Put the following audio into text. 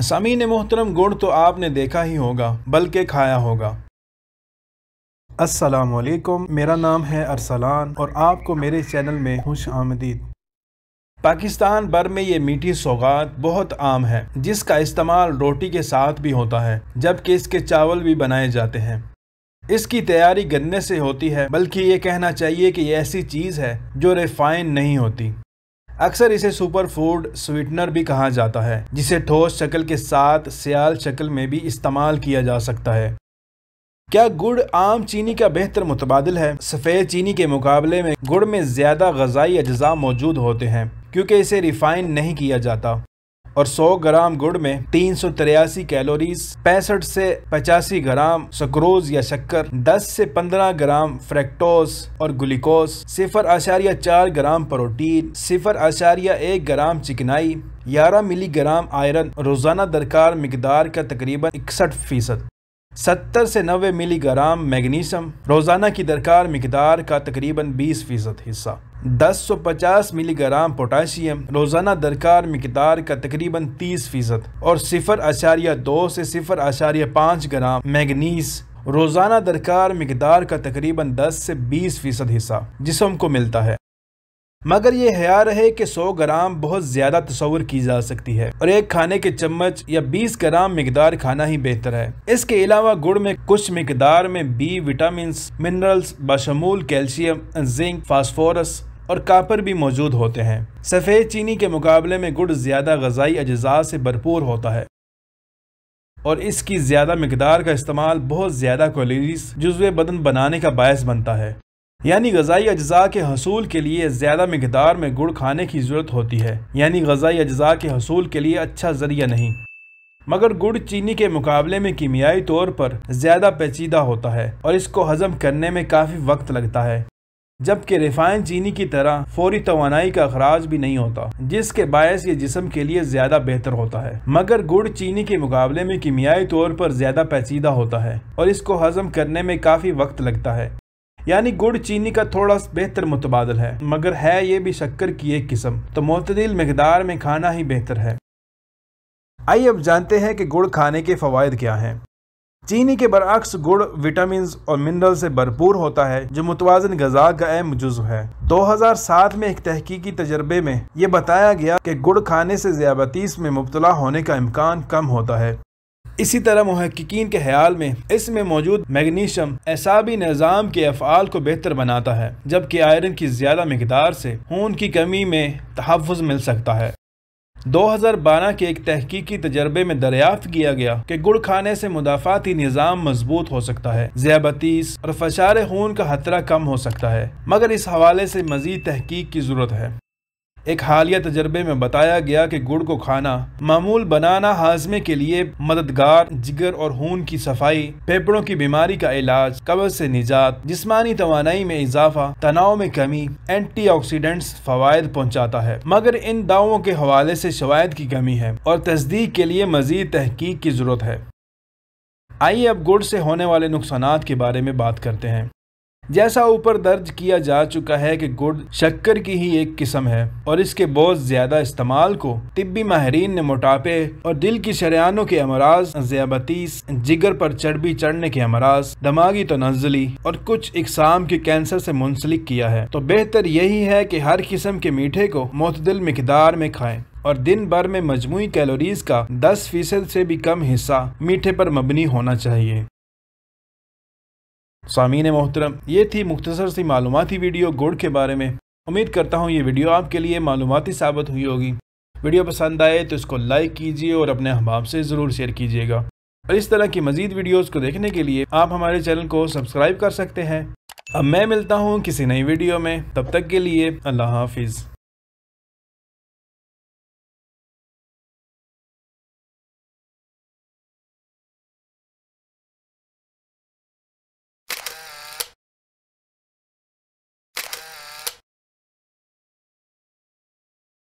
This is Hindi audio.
समी ने मोहतरम गुड़ तो आपने देखा ही होगा बल्कि खाया होगा वालेकुम मेरा नाम है अरसलान और आपको मेरे चैनल में खुश आमदीद पाकिस्तान भर में ये मीठी सौगात बहुत आम है जिसका इस्तेमाल रोटी के साथ भी होता है जबकि इसके चावल भी बनाए जाते हैं इसकी तैयारी गन्ने से होती है बल्कि ये कहना चाहिए कि ये ऐसी चीज़ है जो रिफाइन नहीं होती अक्सर इसे सुपर फूड स्वीटनर भी कहा जाता है जिसे ठोस शक्ल के साथ सियाल शक्ल में भी इस्तेमाल किया जा सकता है क्या गुड़ आम चीनी का बेहतर मुतबादल है सफ़ेद चीनी के मुकाबले में गुड़ में ज़्यादा गजाई अज्जा मौजूद होते हैं क्योंकि इसे रिफाइन नहीं किया जाता और 100 ग्राम गुड़ में तीन कैलोरीज पैंसठ से पचासी ग्राम सक्रोज या शक्कर 10 से 15 ग्राम फ्रेक्टोज और ग्लूकोज सिफर आशारिया चार ग्राम प्रोटीन सिफर आशारिया एक ग्राम चिकनाई ग्यारह मिलीग्राम आयरन रोजाना दरकार मकदार का तकरीबन इकसठ फीसद सत्तर से नबे मिलीग्राम मैग्नीशियम रोज़ाना की दरकार मकदार का तकरीबन बीस फीसद हिस्सा दस सौ पचास मिलीग्राम पोटाशियम रोज़ाना दरकार मकदार का तकरीबन तीस फ़ीसद और सिफर आशारिया दो से सिफर आशारिया पाँच ग्राम मैगनीस रोज़ाना दरकार मकदार का तकरीबन दस से बीस फ़ीसद हिस्सा जिसम को मिलता है मगर ये हया रहे कि 100 ग्राम बहुत ज़्यादा तस्वर की जा सकती है और एक खाने के चम्मच या 20 ग्राम मकदार खाना ही बेहतर है इसके अलावा गुड़ में कुछ मकदार में बी विटामिन मिनरल्स बशमूल कैल्शियम जिंक फास्फोरस और कापर भी मौजूद होते हैं सफ़ेद चीनी के मुकाबले में गुड़ ज़्यादा गजाई अज्जा से भरपूर होता है और इसकी ज़्यादा मकदार का इस्तेमाल बहुत ज़्यादा कैलोरीज जुजव बदन बनाने का बायस बनता है यानी गजाई अज्जा के हसूल के लिए ज़्यादा मकदार में गुड़ खाने की ज़रूरत होती है यानी गजाई अज्जा के हसूल के लिए अच्छा ज़रिया नहीं मगर गुड़ चीनी के मुकाबले में कीमियाई तौर पर ज़्यादा पेचीदा होता है और इसको हजम करने में काफ़ी वक्त लगता है जबकि रिफाइंड चीनी की तरह फौरी तोानाई का अखराज भी नहीं होता जिसके बायस ये जिसम के लिए ज्यादा बेहतर होता है मगर गुड़ चीनी के मुकाबले में कीमियाई तौर पर ज्यादा पैचीदा होता है और इसको हजम करने में काफी वक्त लगता है यानी गुड़ चीनी का थोड़ा बेहतर मुतबादल है मगर है ये भी शक्कर की एक किस्म तो मतदिल मकदार में खाना ही बेहतर है आइए अब जानते हैं कि गुड़ खाने के फ़वाद क्या हैं चीनी के बरक्स गुड़ विटामिन और मिनरल से भरपूर होता है जो मुतवाजन गजा का अहम जुज्व है 2007 में एक तहकीकी तजर्बे में ये बताया गया कि गुड़ खाने से ज्याबतीस में मुबतला होने का इम्कान कम होता है इसी तरह महक्कीन के ख्याल में इसमें मौजूद मैग्नीशियम एसाबी निज़ाम के अफ़ाल को बेहतर बनाता है जबकि आयरन की ज़्यादा मकदार से खून की कमी में तहफ़ मिल सकता है 2012 के एक तहकीकी तजर्बे में दरियाफ्त किया गया कि गुड़ खाने से मुदाफाती निज़ाम मजबूत हो सकता है जयाबतीस और फशार खून का खतरा कम हो सकता है मगर इस हवाले से मजीद तहकीक की जरूरत है एक हालिया तजर्बे में बताया गया कि गुड़ को खाना मामूल बनाना हाजमे के लिए मददगार जिगर और खून की सफाई फेफड़ों की बीमारी का इलाज कब्ज से निजात जिसमानी तोानाई में इजाफा तनाव में कमी एंटी ऑक्सीडेंट्स फवायद पहुँचाता है मगर इन दावों के हवाले से शवायद की कमी है और तस्दीक के लिए मजीद तहकीक की जरूरत है आइए अब गुड़ से होने वाले नुकसान के बारे में बात करते हैं जैसा ऊपर दर्ज किया जा चुका है कि गुड़ शक्कर की ही एक किस्म है और इसके बहुत ज्यादा इस्तेमाल को तिब्बी माहरीन ने मोटापे और दिल की शरियानों के अमराज जयाबतीस जिगर पर चर्बी चढ़ने के अमराज दमागी तनजली तो और कुछ इकसाम के कैंसर से मुंसलिक किया है तो बेहतर यही है कि हर किस्म के मीठे को मतदिल मकदार में खाएं और दिन भर में मजमू कैलोरीज का दस फीसद से भी कम हिस्सा मीठे पर मबनी होना चाहिए सामीन मोहतरम ये थी मुख्तसर सी मालूमती वीडियो गुड़ के बारे में उम्मीद करता हूँ ये वीडियो आपके लिए मालूमती साबित हुई होगी वीडियो पसंद आए तो इसको लाइक कीजिए और अपने अहबाब से ज़रूर शेयर कीजिएगा और इस तरह की मजीद वीडियोस को देखने के लिए आप हमारे चैनल को सब्सक्राइब कर सकते हैं अब मैं मिलता हूँ किसी नई वीडियो में तब तक के लिए अल्लाह हाफिज़